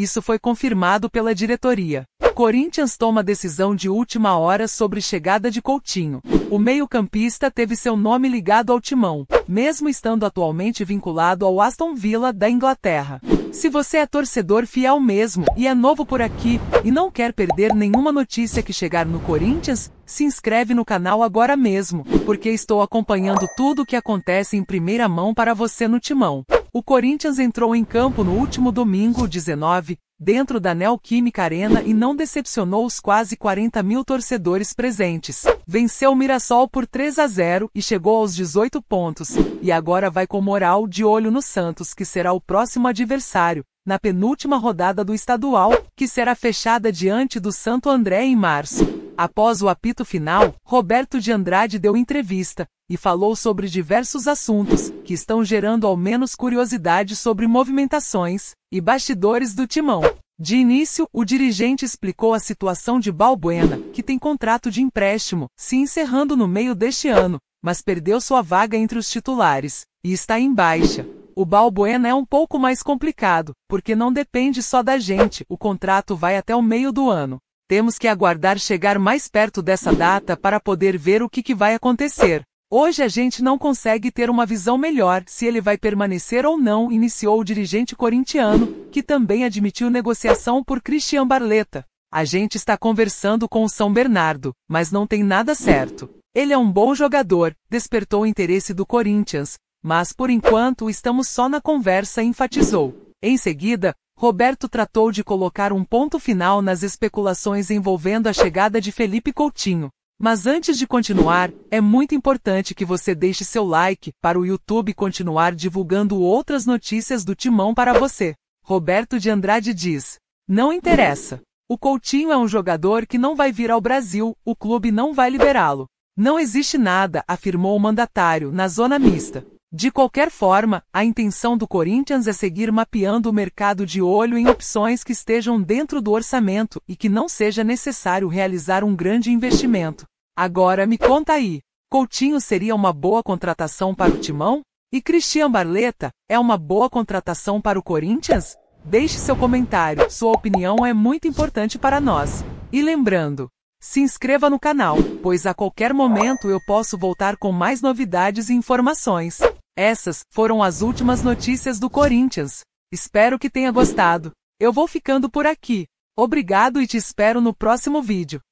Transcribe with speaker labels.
Speaker 1: Isso foi confirmado pela diretoria. Corinthians toma decisão de última hora sobre chegada de Coutinho. O meio-campista teve seu nome ligado ao timão, mesmo estando atualmente vinculado ao Aston Villa da Inglaterra. Se você é torcedor fiel mesmo e é novo por aqui e não quer perder nenhuma notícia que chegar no Corinthians, se inscreve no canal agora mesmo, porque estou acompanhando tudo o que acontece em primeira mão para você no timão. O Corinthians entrou em campo no último domingo 19, dentro da Neoquímica Arena e não decepcionou os quase 40 mil torcedores presentes. Venceu o Mirassol por 3 a 0 e chegou aos 18 pontos, e agora vai com moral de olho no Santos, que será o próximo adversário, na penúltima rodada do estadual, que será fechada diante do Santo André em março. Após o apito final, Roberto de Andrade deu entrevista e falou sobre diversos assuntos que estão gerando ao menos curiosidade sobre movimentações e bastidores do timão. De início, o dirigente explicou a situação de Balbuena, que tem contrato de empréstimo, se encerrando no meio deste ano, mas perdeu sua vaga entre os titulares e está em baixa. O Balbuena é um pouco mais complicado, porque não depende só da gente, o contrato vai até o meio do ano. Temos que aguardar chegar mais perto dessa data para poder ver o que, que vai acontecer. Hoje a gente não consegue ter uma visão melhor se ele vai permanecer ou não, iniciou o dirigente corintiano, que também admitiu negociação por Christian Barleta. A gente está conversando com o São Bernardo, mas não tem nada certo. Ele é um bom jogador, despertou o interesse do Corinthians, mas por enquanto estamos só na conversa, enfatizou. Em seguida, Roberto tratou de colocar um ponto final nas especulações envolvendo a chegada de Felipe Coutinho. Mas antes de continuar, é muito importante que você deixe seu like para o YouTube continuar divulgando outras notícias do Timão para você. Roberto de Andrade diz: Não interessa. O Coutinho é um jogador que não vai vir ao Brasil, o clube não vai liberá-lo. Não existe nada, afirmou o mandatário, na zona mista. De qualquer forma, a intenção do Corinthians é seguir mapeando o mercado de olho em opções que estejam dentro do orçamento e que não seja necessário realizar um grande investimento. Agora me conta aí, Coutinho seria uma boa contratação para o Timão? E Cristian Barleta, é uma boa contratação para o Corinthians? Deixe seu comentário, sua opinião é muito importante para nós. E lembrando, se inscreva no canal, pois a qualquer momento eu posso voltar com mais novidades e informações. Essas foram as últimas notícias do Corinthians. Espero que tenha gostado. Eu vou ficando por aqui. Obrigado e te espero no próximo vídeo.